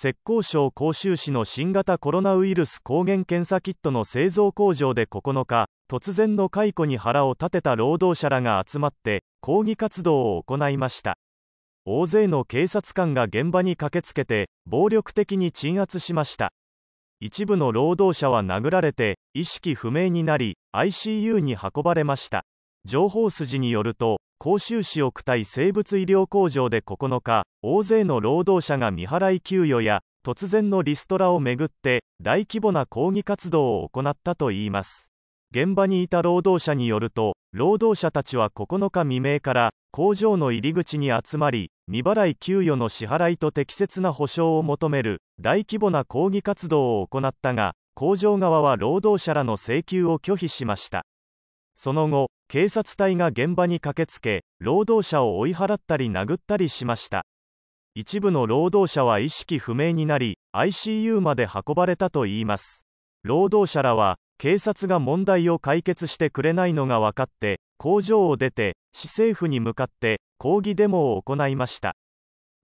浙江省杭州市の新型コロナウイルス抗原検査キットの製造工場で9日突然の解雇に腹を立てた労働者らが集まって抗議活動を行いました大勢の警察官が現場に駆けつけて暴力的に鎮圧しました一部の労働者は殴られて意識不明になり ICU に運ばれました情報筋によると甲州市奥体生物医療工場で9日大勢の労働者が未払い給与や突然のリストラをめぐって大規模な抗議活動を行ったといいます現場にいた労働者によると労働者たちは9日未明から工場の入り口に集まり未払い給与の支払いと適切な補償を求める大規模な抗議活動を行ったが工場側は労働者らの請求を拒否しましたその後、警察隊が現場に駆けつけ、労働者を追い払ったり殴ったりしました。一部の労働者は意識不明になり、ICU まで運ばれたといいます。労働者らは、警察が問題を解決してくれないのが分かって、工場を出て、市政府に向かって抗議デモを行いました。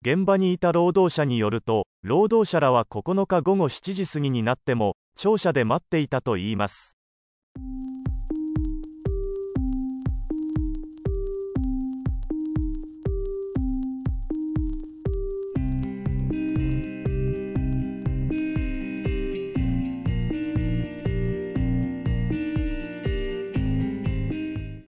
現場にいた労働者によると、労働者らは9日午後7時過ぎになっても、庁舎で待っていたといいます。